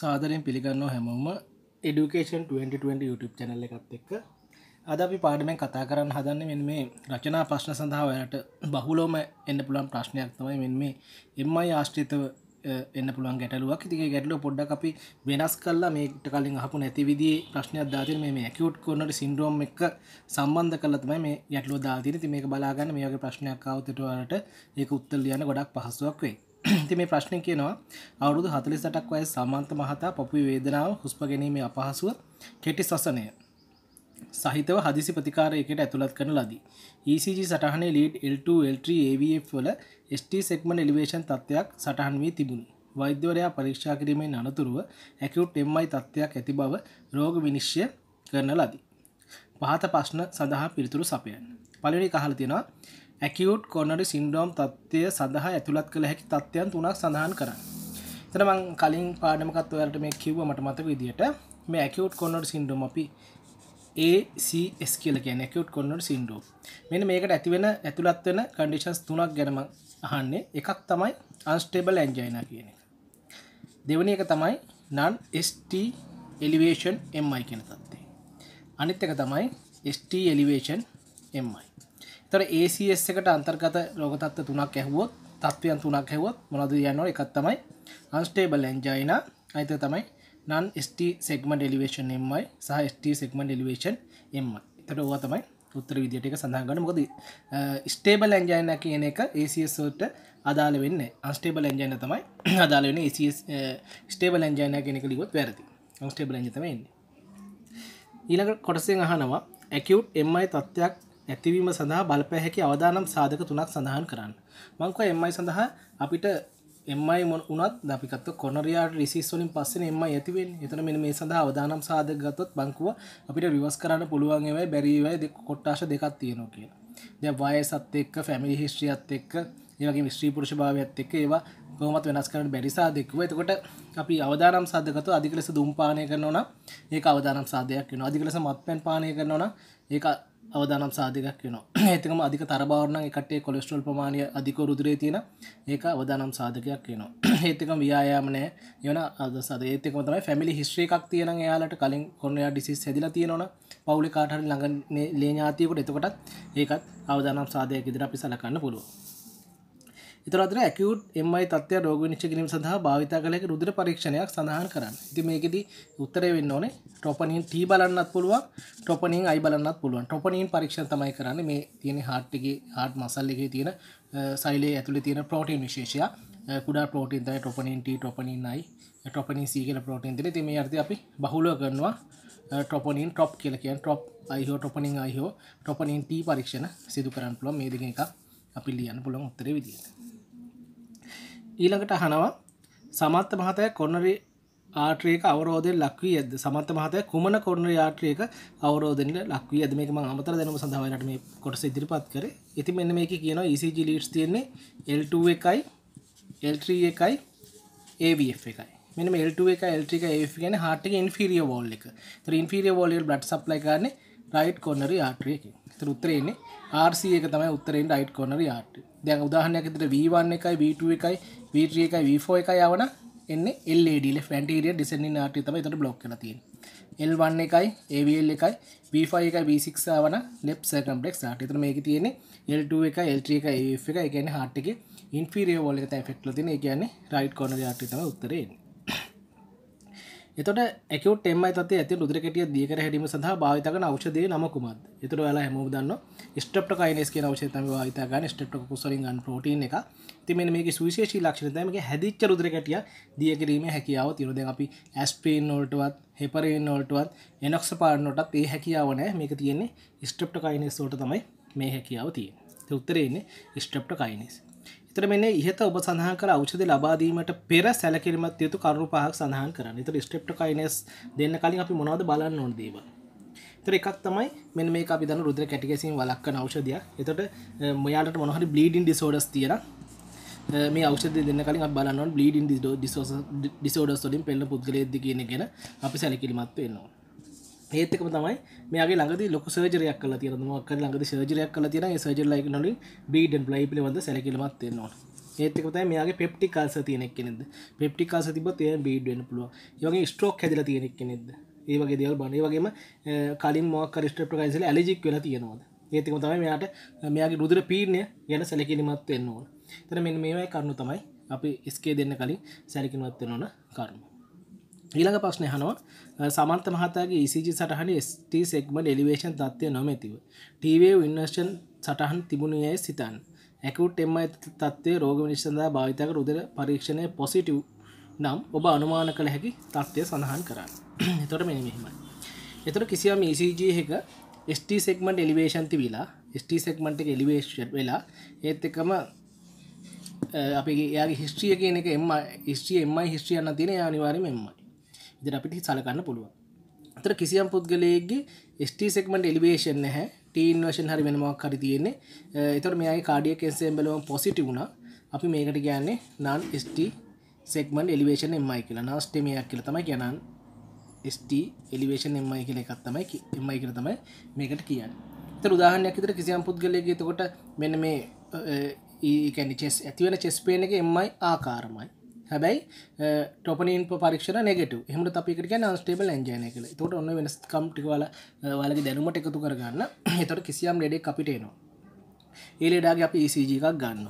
සාදරෙන් පිළිගන්නවා හැමෝම එඩුකේෂන් 2020 YouTube channel එකත් එක්ක අද අපි පාඩමෙන් කතා කරන්න හදන්න මෙන් මේ රචනා ප්‍රශ්න සඳහා ඔයාලට බහුලවම එන්න පුළුවන් ප්‍රශ්නයක් තමයි මෙන් මේ MI ආශ්‍රිතව එන්න පුළුවන් ගැටලුවක්. ඉතින් ඒ ගැටලුව පොඩ්ඩක් අපි වෙනස් කරලා මේකට කලින් අහපු නැති විදිහේ ප්‍රශ්නයක් දාලා තියෙන මේ මේ acute coronary syndrome එක සම්බන්ධ කරලා තමයි මේ ගැටලුව දාලා තියෙන්නේ. ඉතින් මේක බලාගන්න මේ වගේ ප්‍රශ්නයක් ආවොත් ඒකට ඒක උත්තර ලියන්න ගොඩක් පහසුවක් වෙයි. ති මේ ප්‍රශ්නය කියනවා අවුරුදු හතලිස් සටක් වය සමන්ත මහතා පපුි වේදනාව හුස්ප ගැනීමේ අපහසුව කෙටි සසනය සහිතව හදිසි ප්‍රතිකාරයකට ඇතුළත් කරන ලදී. ECG සටහනේ ලීඩ් L2L3 AVF වල ST සෙක්මන් එලිවේෂන් තත්ත්වයක් සටහන් වී තිබුණ. වෛද්‍යවරයා පරීක්ෂා කිරීමෙන් අනතුරුව ඇකට් MI තත්ත්වයක් ඇති බව රෝග විනිශ්්‍ය කරන ලදී. පහත ප්‍රශ්න සඳහා පිළිතුරු සපයන්. පලනි කහල තියෙනවා ඇකියුට් කොනඩි සින්ඩෝම් තත්ත්වය සඳහා ඇතුළත් කළ හැකි තත්ත්වයන් තුනක් සඳහන් කරන්න. එතන මං කලින් පාඩමකත් ඔයාලට මේ කිව්ව මට මතක විදියට මේ ඇකියුට් කොනඩි සින්ඩෝම් අපි ACS කියලා කියන්නේ ඇකියුට් කොනඩි සින්ඩෝම්. මෙන්න මේකට ඇති වෙන ඇතුළත් වෙන කන්ඩිෂන්ස් තුනක් ගැන මං අහන්නේ. එකක් තමයි unstable angina කියන එක. දෙවෙනි එක තමයි non ST elevation MI කියන තත්ත්වය. අනිත් එක තමයි ST elevation MI. තොර ACS එකට අන්තර්ගත රෝගතත්ව තුනක් ඇහුවොත් තත්ත්වයන් තුනක් හැවොත් මොනද යනවා එකත් තමයි අන්ස්ටේබල් එන්ජයින අයිත තමයි නන් ස්ට සෙක්ම ඩෙලිවේෂන් එමයි සහ ස්ට සෙක්ම ඩෙලිවේෂන් එම තට ඕවා තමයි උත්තර විදියට එක සඳහගන්න මොකද ස්ටේබල් එන්ජයින කියන එක ACSට අදාළ වෙන්න අස්ටේබල් එන්ජයින තමයි අදාළ වෙන ස්ටේබල් එන්ජයින කෙනෙක ලිවොත් වැරදි අස්ටේබල් එජතම එන්නේ ඊළඟ කොටසේ අහනවා ඇකියුට් එමයි තත්ත්වයක් ඇතිවීම සඳහා බලපෑ හැකි අවදානම් සාධක තුනක් සඳහන් කරන්න. මංකව එමයි සඳහා අපිට එමයි මොන උනත් අපිකත් කොනරයාට රිසිස්වලින් පස්සෙන එම ඇතිවෙන් එතන මෙ මේ සඳහා අවදානම් සාධක ගත්තොත් බංකුව අපිට රිවස් කරන්න පුළුවන් එවයි බැරිවයි දෙ කොට්ටාශ දෙකක් තියෙනවා කියලා. ද වය සත් එක්ක ෆැමිලි හිස්ට්‍රියත් එක්ක ඒවගේ මිස්ත්‍රී පුරුෂ භාවයක්ත් එක්ක ඒවා කොහොමත් වෙනස් කරන බැරිසා දෙක්ව එතකොට අපි අවධානම් සාධකත අධික ලෙස දුම් පානය කරනවන ඒක අවධානම් සාධයක් වෙන අධික ලෙස මත් පැන් පානය කරනවන ඒක අවදානම් සාධකයක් වෙන ඒතකම අධික තරබවරන එකටේ කොලෙස්ට්‍රල් ප්‍රමාණය අධික රුදුරේ තියෙන ඒක අවදානම් සාධකයක් වෙනවා ඒතකම ව්‍යයාම නෑ යන අදසාද ඒතකම තමයි ෆැමිලි හිස්ට්‍රේ එකක් තියෙන එයාලට කලින් කොන්නයා ඩිසිස් හැදිලා තියෙනවන පවුලි කාටහරි ළඟ ලේ ඥාතියකට එතකොටත් ඒකත් අවදානම් සාධයක් ඉදිරි අපි සලකන්න පුළුවන් ඉතරද ඇකට් එමයි තත්ය රෝග නිච කිරීම සඳහා භාවිතා කලක රුදුර පරීක්ෂණයක් සඳහන් කරන්න ඉති මේකෙද උත්තරය වෙන්න ඕනේ ටොපනින් ටී බලන්නත් පුළුවන් ටොපනින් අයි බලන්නත් පුළුවන් ටොපනින් පරීක්ෂණ තමයි කරන්න මේ තියෙන හාට්ටිගේ හාට් මසල්ලගේ තියෙන සයිලේ ඇතුළි තියෙන ප්‍රෝටීන් විශේෂය කුඩා පෝටීන් තයි ටොපනින් ට ටොපනින්යි ටොපනින් සීගල ප්‍රෝටීන් තිල තිම අර්ද අපි බහුලෝ කරනවා ටොපනින් ටොප් කියලකයන් ටොප් අයිහෝ ටොපනින් අයිහෝ ටොපනින් ටී පරීක්ෂණ සිදු කරන්න පුළුව මේ දෙක එකක් අපි ලියන්න පුළොන් උත්තරේ විදියට ඊළඟට අහනවා සමත්ත මහතය කොන්නරේ ආට්‍රයක අවරෝධය ලක්වී ඇද සමත් මහතය කුමන කොරන යාට්‍රයක අවරෝධන ලක්වී ඇද මේක අමතර දැනම සඳහවනට මේ කොටස ඉදිරිපත් කර ඉති මෙන්න මේක කියනවා ECG ලීට්ස් තියෙන්නේ L2 එකයි L3 එකයි AVF එකයි මෙ L2 එක L3 එක AF ගැන හට ඉන්ෆිරිය වෝල් එක ඉන්ෆිරිය වෝල් බ්ලට් සප්ලයි කාන්නේ රයිට් කොන්නරි ආට්‍රයකින් තර උත්තරෙන්නේ RC එක තමයි උත්තරෙන් රයිට් කොන්නරි ආට දැන් උදාහරණයක් විදිහට V1 එකයි V2 එකයි V3 එකයි V4 එකයි යවන එන්නේ LED left anterior descending artery තමයි එතකොට બ્લોක් කරලා තියෙන්නේ L1 එකයි AVL එකයි V5 එකයි V6 යවන left circumflex artery. එතන මේකේ තියෙන්නේ L2 එකයි L3 එකයි AF එකයි ඒ කියන්නේ heart එකේ inferior wall එක තමයි affect වෙලා තියෙන්නේ. ඒ කියන්නේ right coronary artery තමයි උත්තරේ එන්නේ. එතොට එකකට එම තත් ඇති ුදුරකටිය දියකර හැඩීම සඳහා භාවිතකන අවෂදය නමකුමත් එතුර ලා හැම දන්න ස්ටප්ට කයිනස් කිය අවෂතම වාතගන ස්ටප්ට කුසරින්ගන් පෝටන එක තිමෙන මේ සුවිශේෂී ලක්ෂණතමගේ හැදිච්ච රුදුරකටිය දියකිරීම හැකියාව තිරද අපි ඇස්පීන් නොල්ටවත් හෙපරෙන් නොල්ටවත් එනක්ස පාරනොටත් ඒ හැකියාවනෑ මේක තියෙන්නේ ස්ටප්ට කයිනෙස් ෝට තමයි මේ හැකියාව තිය උත්තරෙන්නේ ස්ටප්ට කයිනෙස් එතර මෙන්න ඉහත ඔබ සඳහන් කර ෞෂධ ලබාදීමට පෙර සැලකිරීමත් යුතු කරු පහක් සඳහන් කරන්න එතර ස්ට්‍රප්ට කයිනස් දෙන්න කලින් අපි මොනවද බලන්න ඕන දේව තර එකක් තමයි මෙ මේ අපි දන රුද්‍ර කැටිකසින් වලක්ක නෞෂධය එතට මොයාලට මොහරි බ්ලීඩින් ඩිසෝඩස් තියෙන මේ අවෂද දෙන්න කලින් බලන්නන් බ්ලීඩින් ඩිසෝඩස් ොලින් පෙල්ල පුද්ගලයද කියන ගෙන අපි සැලකිරීමත් වෙන්නවා ඒත්තකම තමයි මේගේ ළඟද ලොක සර්ජරයක් කල තියරමක් ළඟද සර්ජරයක් කල තින සර්ජරලයික නොලින් බීඩන් ලයි පිබඳ සැකිලමත් තියෙන්නවා ඒත්තකතයි මේගේ පෙප්ටි කාස තියෙනෙක් කෙනෙද පෙප්ටි කාස තිබ තය බීඩෙන් පුළුව යගේ ස්ට්‍රෝක් හැදල තියෙනෙක් කෙනෙද ඒවගේ දෙවල් බණය වගේම කලින් මොක් රිස්ටප්ට කයිසල ඇලජික් වෙල තියෙනවාද ඒතිකම තමයි මෙයාට මෙයාගේ රුදුර පීර්ණය ගැන සැලකිලිමත් එන්නවා තර මෙ මේවයි කරුණු තමයි අපි ස්කේ දෙන්න කලින් සැලකිමත් වෙනවන කරුණු ඊළඟ ප්‍රශ්නය හනවා සමන්ත මහතාගේ ECG සටහන ST සෙක්මට එලිවේෂන් තත්වය නොමැතිව. ටීවේ ඉන්වර්ෂන් සටහන් තිබුණයයි සිතන්. ඇකුට් එම තත්වේ රෝග නිශ්සඳා භාවිතක රුදර පරීක්ෂණය පොසිටව් නම් ඔබ අනුමාන කළ හැකි තත්ත්වය සඳහන් කරන්න එතොට මෙ මෙහිමයි. එතොට කිසියම් ECG එක ST සෙක්මට එලිවේෂන්ති වෙලා ST සෙක්මට එලිවේෂන් වෙලා ඒත් එකම අපි එයාගේ හිස්ට්‍රිය කියන එක එම ස්ට්‍රිය එමයි හිස්ට්‍රියන්න තින අනිවාරම එමයි දෙන අපිට සලකන්න පුළුවන් අතර කිසියම් පුද්ගලයගේ ස්ට සෙක්මට එලිවේශන් නැහැ ටීන්වශන් හරි වෙනමක් හරි තියෙන්නේ එතර මේයි කාඩිය කෙන්සෙම් බලව පොසිටි වුණා අපි මේකට කියන්නේ නන් ස්ට සෙක්මන් එලිවේශන් එමයි කියලා නාස්ටමයක් කියල තමයි කියනන් ස්ට එලිවේශන් එමයි කියල එකත් තමයි එමයි කියල තමයි මේකට කියන්න උදාහනයක් තර කිසියම් පුද්ගලයගේ තකොට මෙන මේ ඒකැනි චෙස් ඇතිවෙන චෙස්පේන එක එමයි ආකාරමයි හැබැයි ටොපනින් පරික්ෂ නෙගට හමට අපිකට නස්ටේබල් ඇජයන කළ තොට ඔන්න වෙනස්කම්ටි වල වලගේ දැනුමට එකතු කරගන්න එතොට කිසියම් ලෙඩෙක් අපිටේනවා ඒලෙඩාගේ අපි ECG එකක් ගන්න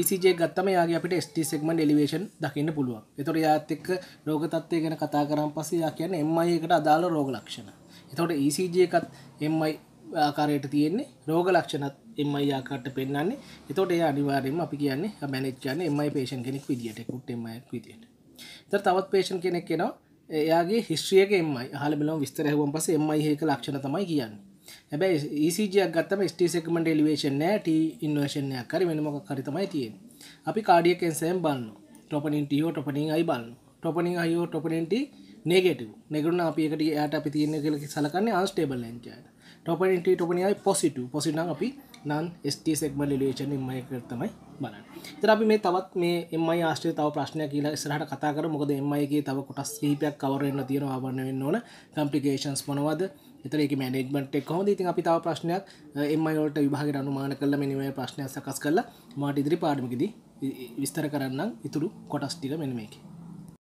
ECG ගත්තම යාගේ අපිට ST segment elevation දකින්න පුළුවන්. එතකොට යාත් එක්ක රෝග තත්ත්වය ගැන කතා කරන් පස්සේ යා කියන්නේ MI එකට අදාළ රෝග ලක්ෂණ. එතකොට ECG එකත් MI ආකාරයට තියෙන්නේ රෝග ලක්ෂණත් එමයි ආකාරට පෙන්වන්නේ. එතකොට ඒ අනිවාර්යයෙන්ම අපි කියන්නේ මැනේජ් කරන්නේ MI patient කෙනෙක් විදියට එකුත් MI එක විදියට. ඊට තවත් patient කෙනෙක් එනවා. එයාගේ history එක MI. අහලා බලමු විස්තර ඇහුවම පස්සේ MI එක ලක්ෂණ තමයි කියන්නේ. හැබැයි ECG එකක් ගත්තම ST segment elevation නෑ T inversion එකක් හරි වෙන මොකක් හරි තමයි තියෙන්නේ. අපි cardiac enzyme බලනවා. troponin T හෝ troponin I බලනවා. troponin I හෝ troponin T negative. negative නම් අපි එකට එයාට අපි තියෙන කියලා සලකන්නේ unstable enzyme. troponin T troponin I positive. positive නම් අපි නන් ස්ට සෙක්ම ලිලේෂන් එමයි කරතමයි බලන්න තර අපි මේ තවත් මේ එමයි ආශ්‍රය තව ප්‍රශ්නය කියලා ඉස්සරහට කතා කර මොකද එමයිගේ තව කොටස් කීපයක් කවරන්න තියෙන අවන්න වෙන්න ඕන කම්පිකේෂන්ස් මොනවද එතරේ මනෙක්මට එක් හොද ඉතින් අපි තව ප්‍රශ්නයක් එමයිෝට විභාග අනුමාන කරල මෙනිවේ ප්‍රශ්නයක් සකස් කරලා මාට ඉදිරි පාඩමිකිදී විස්තර කරන්න ඉතුරු කොටස් ටික මෙනමේකේ